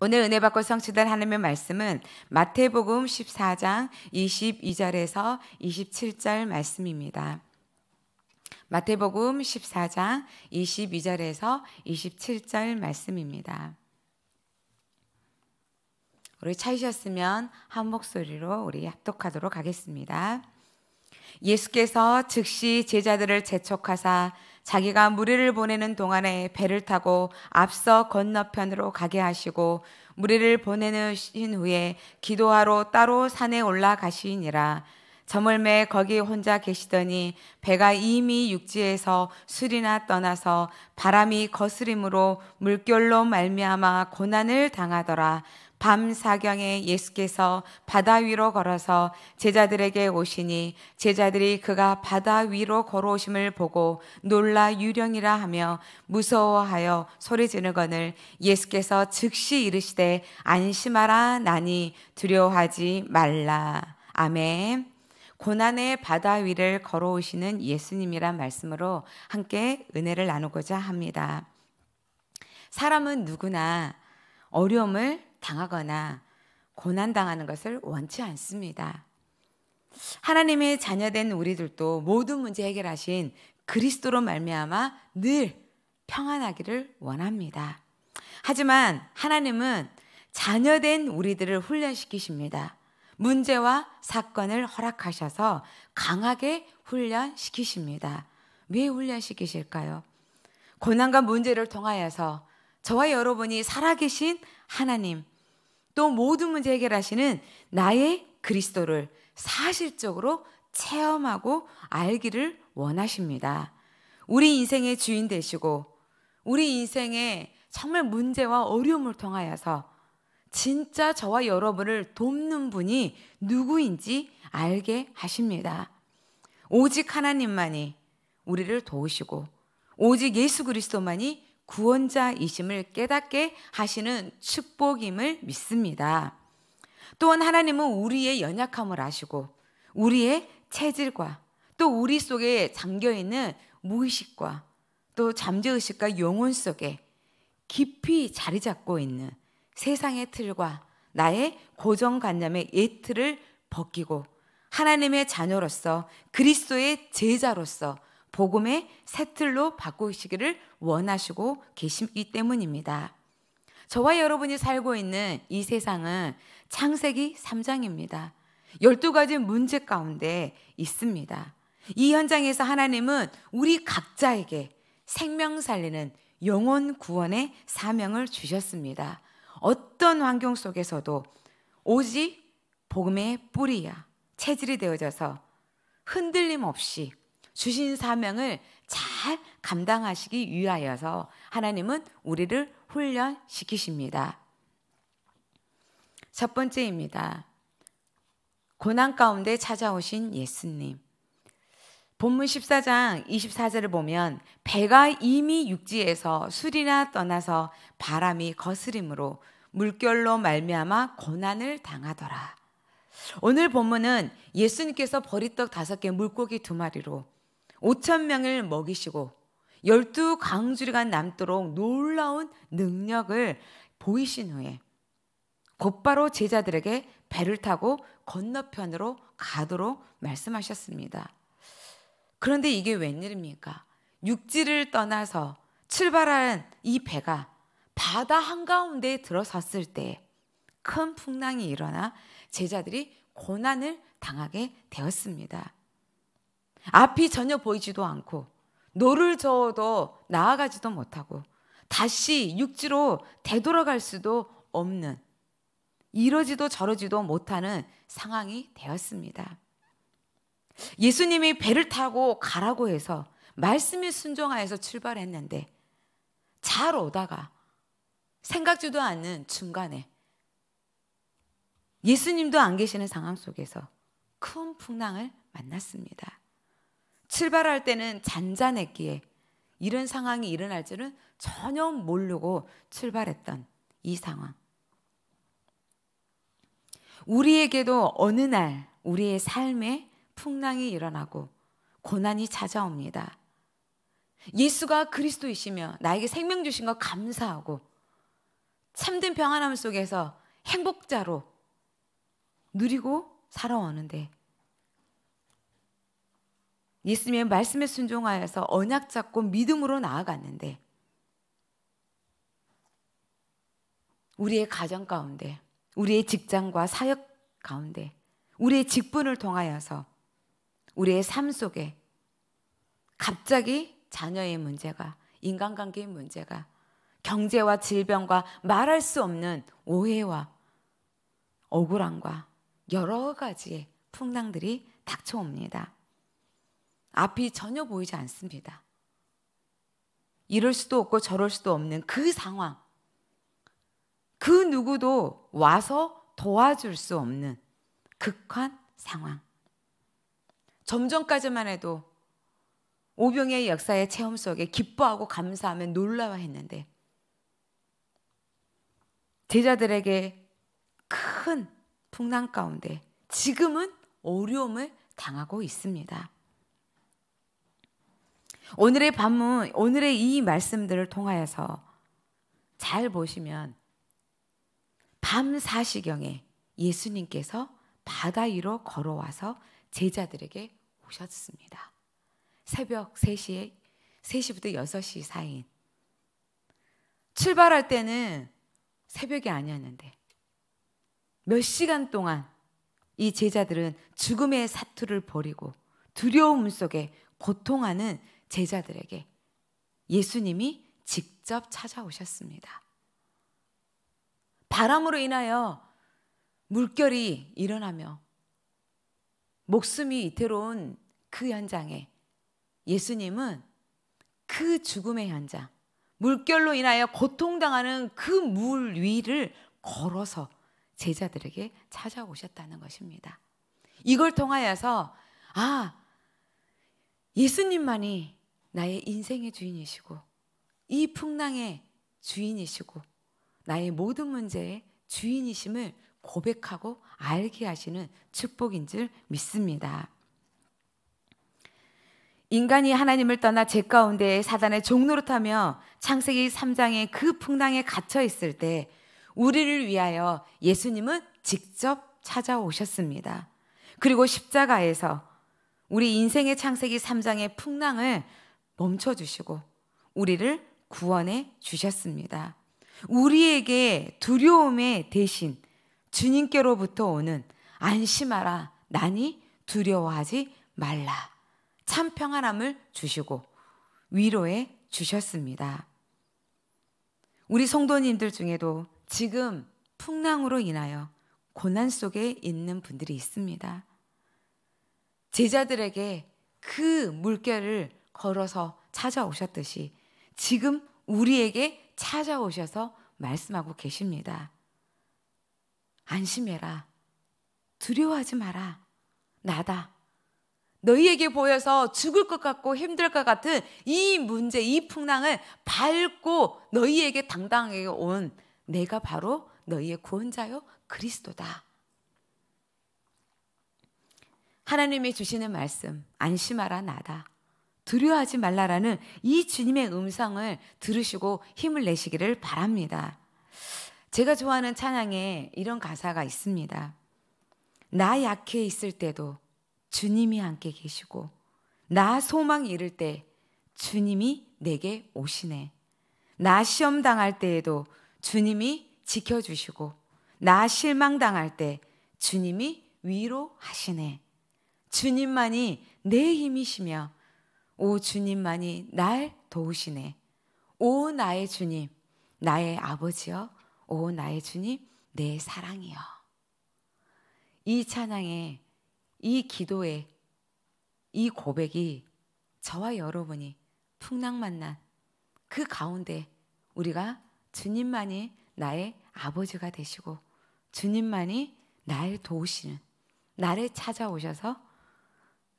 오늘 은혜 받고 성취될 하나님의 말씀은 마태복음 14장 22절에서 27절 말씀입니다. 마태복음 14장 22절에서 27절 말씀입니다. 우리 차이셨으면 한 목소리로 우리 합독하도록 하겠습니다. 예수께서 즉시 제자들을 재촉하사 자기가 무리를 보내는 동안에 배를 타고 앞서 건너편으로 가게 하시고 무리를 보내신 후에 기도하러 따로 산에 올라가시니라. 저물매 거기 혼자 계시더니 배가 이미 육지에서 술이나 떠나서 바람이 거스림으로 물결로 말미암아 고난을 당하더라. 밤 사경에 예수께서 바다 위로 걸어서 제자들에게 오시니 제자들이 그가 바다 위로 걸어오심을 보고 놀라 유령이라 하며 무서워하여 소리지르거늘 예수께서 즉시 이르시되 안심하라 나니 두려워하지 말라 아멘. 고난의 바다 위를 걸어오시는 예수님이란 말씀으로 함께 은혜를 나누고자 합니다. 사람은 누구나 어려움을 당하거나 고난당하는 것을 원치 않습니다. 하나님의 자녀된 우리들도 모든 문제 해결하신 그리스도로 말미암아 늘 평안하기를 원합니다. 하지만 하나님은 자녀된 우리들을 훈련시키십니다. 문제와 사건을 허락하셔서 강하게 훈련시키십니다. 왜 훈련시키실까요? 고난과 문제를 통하여서 저와 여러분이 살아계신 하나님, 또 모든 문제 해결하시는 나의 그리스도를 사실적으로 체험하고 알기를 원하십니다. 우리 인생의 주인 되시고 우리 인생의 정말 문제와 어려움을 통하여서 진짜 저와 여러분을 돕는 분이 누구인지 알게 하십니다. 오직 하나님만이 우리를 도우시고 오직 예수 그리스도만이 구원자이심을 깨닫게 하시는 축복임을 믿습니다. 또한 하나님은 우리의 연약함을 아시고 우리의 체질과 또 우리 속에 잠겨 있는 무의식과 또 잠재의식과 영혼 속에 깊이 자리 잡고 있는 세상의 틀과 나의 고정관념의 예틀을 벗기고 하나님의 자녀로서 그리스도의 제자로서 복음의 새틀로 바꾸시기를 원하시고 계시이 때문입니다. 저와 여러분이 살고 있는 이 세상은 창세기 3장입니다. 12가지 문제 가운데 있습니다. 이 현장에서 하나님은 우리 각자에게 생명 살리는 영혼 구원의 사명을 주셨습니다. 어떤 환경 속에서도 오직 복음의 뿌리야 체질이 되어져서 흔들림 없이 주신 사명을 잘 감당하시기 위하여서 하나님은 우리를 훈련시키십니다. 첫 번째입니다. 고난 가운데 찾아오신 예수님. 본문 14장 24절을 보면 배가 이미 육지에서 술이나 떠나서 바람이 거스림으로 물결로 말미암아 고난을 당하더라. 오늘 본문은 예수님께서 버리떡 다섯 개 물고기 두 마리로 5천 명을 먹이시고 열두 강주리가 남도록 놀라운 능력을 보이신 후에 곧바로 제자들에게 배를 타고 건너편으로 가도록 말씀하셨습니다. 그런데 이게 웬일입니까? 육지를 떠나서 출발한 이 배가 바다 한가운데에 들어섰을 때 큰 풍랑이 일어나 제자들이 고난을 당하게 되었습니다. 앞이 전혀 보이지도 않고 노를 저어도 나아가지도 못하고 다시 육지로 되돌아갈 수도 없는 이러지도 저러지도 못하는 상황이 되었습니다. 예수님이 배를 타고 가라고 해서 말씀이 순종하여서 출발했는데 잘 오다가 생각지도 않는 중간에 예수님도 안 계시는 상황 속에서 큰 풍랑을 만났습니다. 출발할 때는 잔잔했기에 이런 상황이 일어날 줄은 전혀 모르고 출발했던 이 상황. 우리에게도 어느 날 우리의 삶에 풍랑이 일어나고 고난이 찾아옵니다. 예수가 그리스도이시며 나에게 생명 주신 것 감사하고 참된 평안함 속에서 행복자로 누리고 살아오는데 있으면 말씀에 순종하여서 언약 잡고 믿음으로 나아갔는데 우리의 가정 가운데 우리의 직장과 사역 가운데 우리의 직분을 통하여서 우리의 삶 속에 갑자기 자녀의 문제가 인간관계의 문제가 경제와 질병과 말할 수 없는 오해와 억울함과 여러 가지의 풍랑들이 닥쳐옵니다. 앞이 전혀 보이지 않습니다. 이럴 수도 없고 저럴 수도 없는 그 상황. 그 누구도 와서 도와줄 수 없는 극한 상황. 점전까지만 해도 오병의 역사의 체험 속에 기뻐하고 감사하며 놀라워했는데 제자들에게 큰 풍랑 가운데 지금은 어려움을 당하고 있습니다. 오늘의 본문, 오늘의 이 말씀들을 통하여서 잘 보시면 밤 사시경에 예수님께서 바다 위로 걸어와서 제자들에게 오셨습니다. 새벽 3시에 3시부터 6시 사이인 출발할 때는 새벽이 아니었는데 몇 시간 동안 이 제자들은 죽음의 사투를 벌이고 두려움 속에 고통하는 제자들에게 예수님이 직접 찾아오셨습니다. 바람으로 인하여 물결이 일어나며 목숨이 이태로운 그 현장에 예수님은 그 죽음의 현장, 물결로 인하여 고통당하는 그 물 위를 걸어서 제자들에게 찾아오셨다는 것입니다. 이걸 통하여서, 아, 예수님만이 나의 인생의 주인이시고 이 풍랑의 주인이시고 나의 모든 문제의 주인이심을 고백하고 알게 하시는 축복인 줄 믿습니다. 인간이 하나님을 떠나 제 가운데 사단의 종노릇하며 창세기 3장의 그 풍랑에 갇혀 있을 때 우리를 위하여 예수님은 직접 찾아오셨습니다. 그리고 십자가에서 우리 인생의 창세기 3장의 풍랑을 멈춰주시고 우리를 구원해 주셨습니다. 우리에게 두려움의 대신 주님께로부터 오는 안심하라, 나니 두려워하지 말라. 참 평안함을 주시고 위로해 주셨습니다. 우리 성도님들 중에도 지금 풍랑으로 인하여 고난 속에 있는 분들이 있습니다. 제자들에게 그 물결을 걸어서 찾아오셨듯이 지금 우리에게 찾아오셔서 말씀하고 계십니다. 안심해라. 두려워하지 마라. 나다. 너희에게 보여서 죽을 것 같고 힘들 것 같은 이 문제, 이 풍랑을 밟고 너희에게 당당하게 온 내가 바로 너희의 구원자요 그리스도다. 하나님이 주시는 말씀, 안심하라 나다. 두려워하지 말라라는 이 주님의 음성을 들으시고 힘을 내시기를 바랍니다. 제가 좋아하는 찬양에 이런 가사가 있습니다. 나 약해 있을 때도 주님이 함께 계시고 나 소망 잃을 때 주님이 내게 오시네. 나 시험 당할 때에도 주님이 지켜주시고 나 실망 당할 때 주님이 위로하시네. 주님만이 내 힘이시며 오 주님만이 날 도우시네. 오 나의 주님, 나의 아버지여, 오 나의 주님, 내 사랑이여. 이 찬양에, 이 기도에, 이 고백이 저와 여러분이 풍랑 만난 그 가운데 우리가 주님만이 나의 아버지가 되시고 주님만이 나 도우시는 나를 찾아오셔서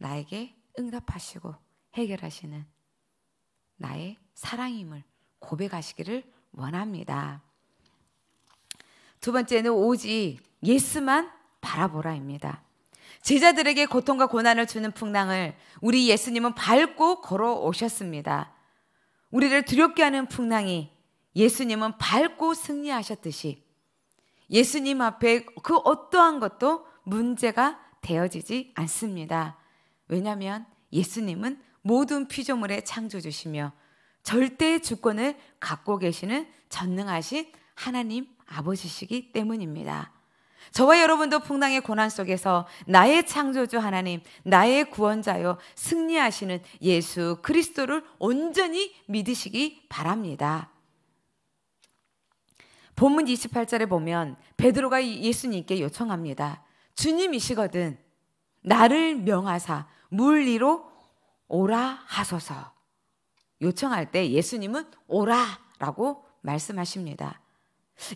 나에게 응답하시고 해결하시는 나의 사랑임을 고백하시기를 원합니다. 두 번째는 오직 예수만 바라보라입니다. 제자들에게 고통과 고난을 주는 풍랑을 우리 예수님은 밟고 걸어오셨습니다. 우리를 두렵게 하는 풍랑이 예수님은 밟고 승리하셨듯이 예수님 앞에 그 어떠한 것도 문제가 되어지지 않습니다. 왜냐하면 예수님은 모든 피조물의 창조주시며 절대의 주권을 갖고 계시는 전능하신 하나님 아버지시기 때문입니다. 저와 여러분도 풍랑의 고난 속에서 나의 창조주 하나님, 나의 구원자요, 승리하시는 예수 그리스도를 온전히 믿으시기 바랍니다. 본문 28절에 보면 베드로가 예수님께 요청합니다. 주님이시거든 나를 명하사 물 위로 오라 하소서. 요청할 때 예수님은 오라 라고 말씀하십니다.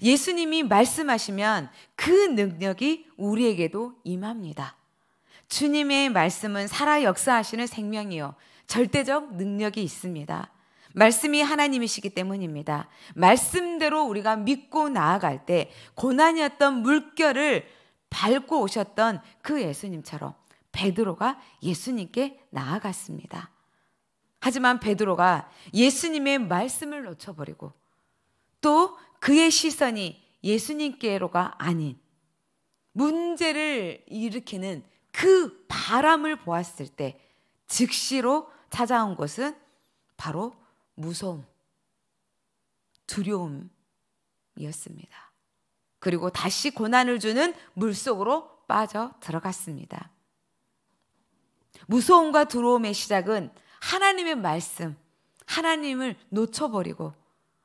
예수님이 말씀하시면 그 능력이 우리에게도 임합니다. 주님의 말씀은 살아 역사하시는 생명이요. 절대적 능력이 있습니다. 말씀이 하나님이시기 때문입니다. 말씀대로 우리가 믿고 나아갈 때 고난이었던 물결을 밟고 오셨던 그 예수님처럼 베드로가 예수님께 나아갔습니다. 하지만 베드로가 예수님의 말씀을 놓쳐버리고 또 그의 시선이 예수님께로가 아닌 문제를 일으키는 그 바람을 보았을 때 즉시로 찾아온 것은 바로 무서움, 두려움이었습니다. 그리고 다시 고난을 주는 물속으로 빠져 들어갔습니다. 무서움과 두려움의 시작은 하나님의 말씀, 하나님을 놓쳐버리고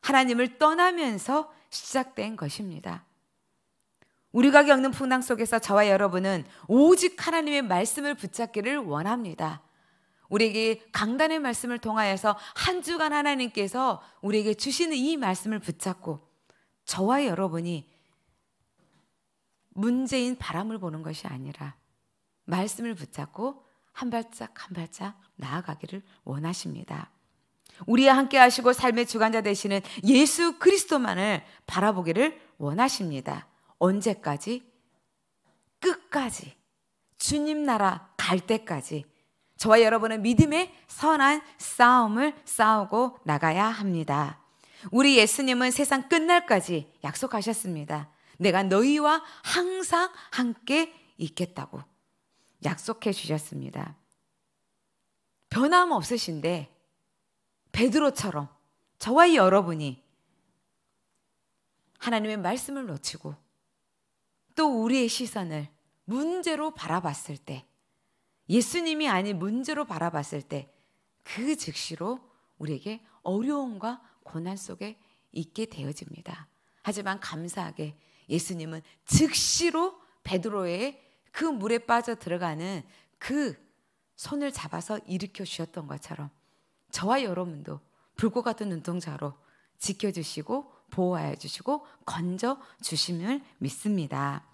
하나님을 떠나면서 시작된 것입니다. 우리가 겪는 풍랑 속에서 저와 여러분은 오직 하나님의 말씀을 붙잡기를 원합니다. 우리에게 강단의 말씀을 통하여서 한 주간 하나님께서 우리에게 주시는 이 말씀을 붙잡고 저와 여러분이 문제인 바람을 보는 것이 아니라 말씀을 붙잡고 한 발짝 한 발짝 나아가기를 원하십니다. 우리와 함께 하시고 삶의 주관자 되시는 예수 그리스도만을 바라보기를 원하십니다. 언제까지? 끝까지. 주님 나라 갈 때까지. 저와 여러분은 믿음의 선한 싸움을 싸우고 나가야 합니다. 우리 예수님은 세상 끝날까지 약속하셨습니다. 내가 너희와 항상 함께 있겠다고. 약속해 주셨습니다. 변함없으신데 베드로처럼 저와 여러분이 하나님의 말씀을 놓치고 또 우리의 시선을 문제로 바라봤을 때 예수님이 아닌 문제로 바라봤을 때 그 즉시로 우리에게 어려움과 고난 속에 있게 되어집니다. 하지만 감사하게 예수님은 즉시로 베드로의 그 물에 빠져 들어가는 그 손을 잡아서 일으켜 주셨던 것처럼 저와 여러분도 불고 같은 눈동자로 지켜주시고 보호하여 주시고 건져 주심을 믿습니다.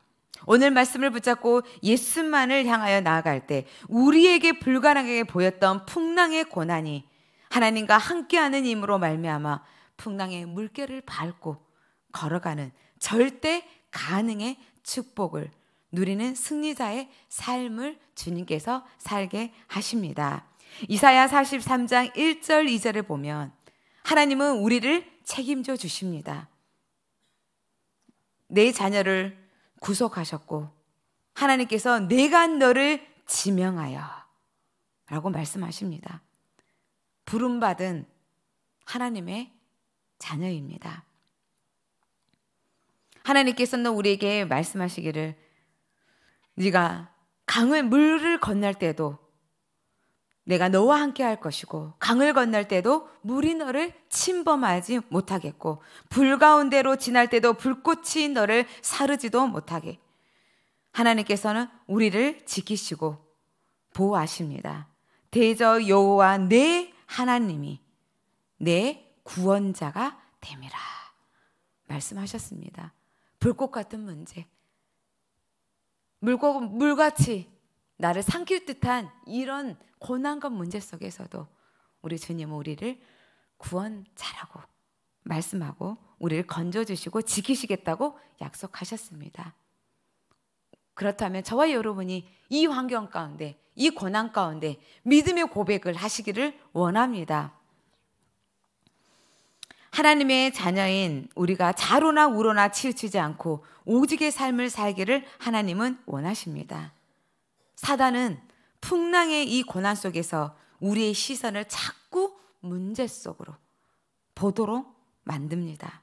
오늘 말씀을 붙잡고 예수만을 향하여 나아갈 때 우리에게 불가능하게 보였던 풍랑의 고난이 하나님과 함께하는 힘으로 말미암아 풍랑의 물결을 밟고 걸어가는 절대 가능의 축복을 누리는 승리자의 삶을 주님께서 살게 하십니다. 이사야 43장 1절 2절을 보면 하나님은 우리를 책임져 주십니다. 내 자녀를 구속하셨고 하나님께서 내가 너를 지명하여 라고 말씀하십니다. 부름받은 하나님의 자녀입니다. 하나님께서는 우리에게 말씀하시기를 네가 강을 물을 건널 때도 내가 너와 함께 할 것이고 강을 건널 때도 물이 너를 침범하지 못하겠고 불 가운데로 지날 때도 불꽃이 너를 사르지도 못하게 하나님께서는 우리를 지키시고 보호하십니다. 대저 여호와 내 하나님이 내 구원자가 됨이라 말씀하셨습니다. 불꽃 같은 문제 물고 물같이 나를 삼킬 듯한 이런 고난과 문제 속에서도 우리 주님은 우리를 구원 잘하고 말씀하고 우리를 건져주시고 지키시겠다고 약속하셨습니다. 그렇다면 저와 여러분이 이 환경 가운데, 이 고난 가운데 믿음의 고백을 하시기를 원합니다. 하나님의 자녀인 우리가 자로나 우로나 치우치지 않고 오직의 삶을 살기를 하나님은 원하십니다. 사단은 풍랑의 이 고난 속에서 우리의 시선을 자꾸 문제 속으로 보도록 만듭니다.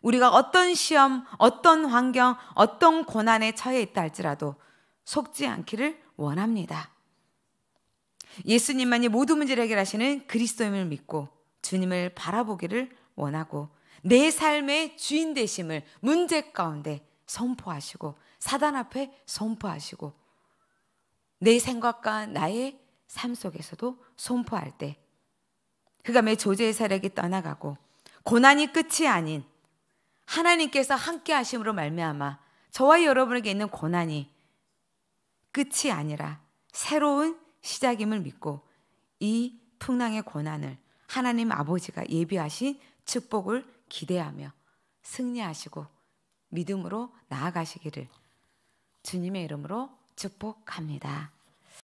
우리가 어떤 시험, 어떤 환경, 어떤 고난에 처해 있다 할지라도 속지 않기를 원합니다. 예수님만이 모든 문제를 해결하시는 그리스도임을 믿고 주님을 바라보기를 원하고 내 삶의 주인 되심을 문제 가운데 선포하시고 사단 앞에 선포하시고 내 생각과 나의 삶 속에서도 선포할 때 흑암의 조제의 세력이 떠나가고 고난이 끝이 아닌 하나님께서 함께 하심으로 말미암아 저와 여러분에게 있는 고난이 끝이 아니라 새로운 시작임을 믿고 이 풍랑의 고난을 하나님 아버지가 예비하신 축복을 기대하며 승리하시고 믿음으로 나아가시기를 주님의 이름으로 축복합니다.